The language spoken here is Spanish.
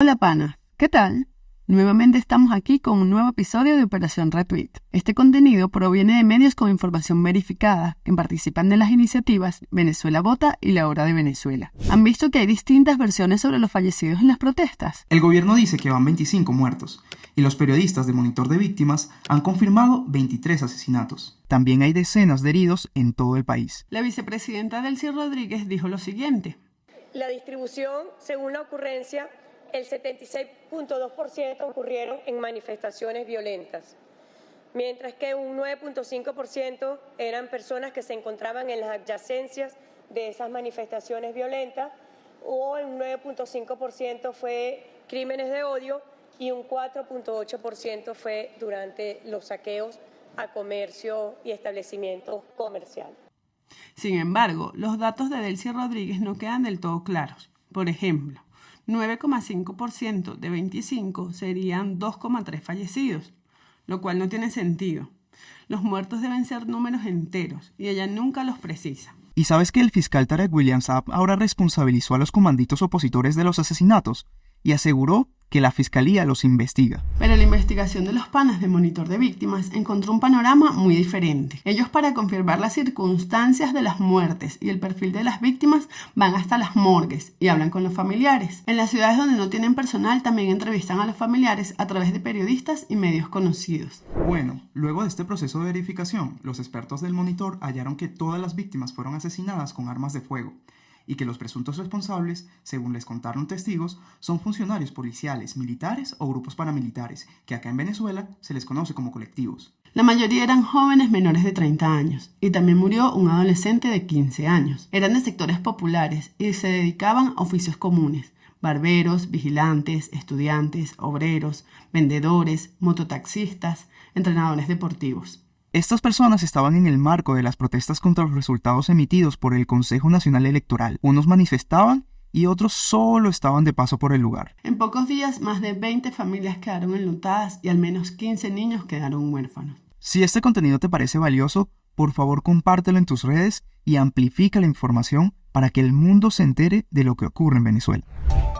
Hola pana, ¿qué tal? Nuevamente estamos aquí con un nuevo episodio de Operación Retweet. Este contenido proviene de medios con información verificada que participan de las iniciativas Venezuela Vota y La Hora de Venezuela. ¿Han visto que hay distintas versiones sobre los fallecidos en las protestas? El gobierno dice que van 25 muertos y los periodistas de Monitor de Víctimas han confirmado 23 asesinatos. También hay decenas de heridos en todo el país. La vicepresidenta Delcy Rodríguez dijo lo siguiente. La distribución, según la ocurrencia, el 76.2% ocurrieron en manifestaciones violentas, mientras que un 9.5% eran personas que se encontraban en las adyacencias de esas manifestaciones violentas, o un 9.5% fue crímenes de odio y un 4.8% fue durante los saqueos a comercio y establecimientos comerciales. Sin embargo, los datos de Delcy Rodríguez no quedan del todo claros. Por ejemplo, 9,5% de 25 serían 2,3 fallecidos, lo cual no tiene sentido. Los muertos deben ser números enteros y ella nunca los precisa. ¿Y sabes que el fiscal Tarek Williams ahora responsabilizó a los comanditos opositores de los asesinatos y aseguró que la Fiscalía los investiga. Pero la investigación de los panas de Monitor de Víctimas encontró un panorama muy diferente. Ellos para confirmar las circunstancias de las muertes y el perfil de las víctimas van hasta las morgues y hablan con los familiares. En las ciudades donde no tienen personal también entrevistan a los familiares a través de periodistas y medios conocidos. Bueno, luego de este proceso de verificación, los expertos del monitor hallaron que todas las víctimas fueron asesinadas con armas de fuego y que los presuntos responsables, según les contaron testigos, son funcionarios policiales, militares o grupos paramilitares, que acá en Venezuela se les conoce como colectivos. La mayoría eran jóvenes menores de 30 años y también murió un adolescente de 15 años. Eran de sectores populares y se dedicaban a oficios comunes. Barberos, vigilantes, estudiantes, obreros, vendedores, mototaxistas, entrenadores deportivos. Estas personas estaban en el marco de las protestas contra los resultados emitidos por el Consejo Nacional Electoral. Unos manifestaban y otros solo estaban de paso por el lugar. En pocos días, más de 20 familias quedaron enlutadas y al menos 15 niños quedaron huérfanos. Si este contenido te parece valioso, por favor compártelo en tus redes y amplifica la información para que el mundo se entere de lo que ocurre en Venezuela.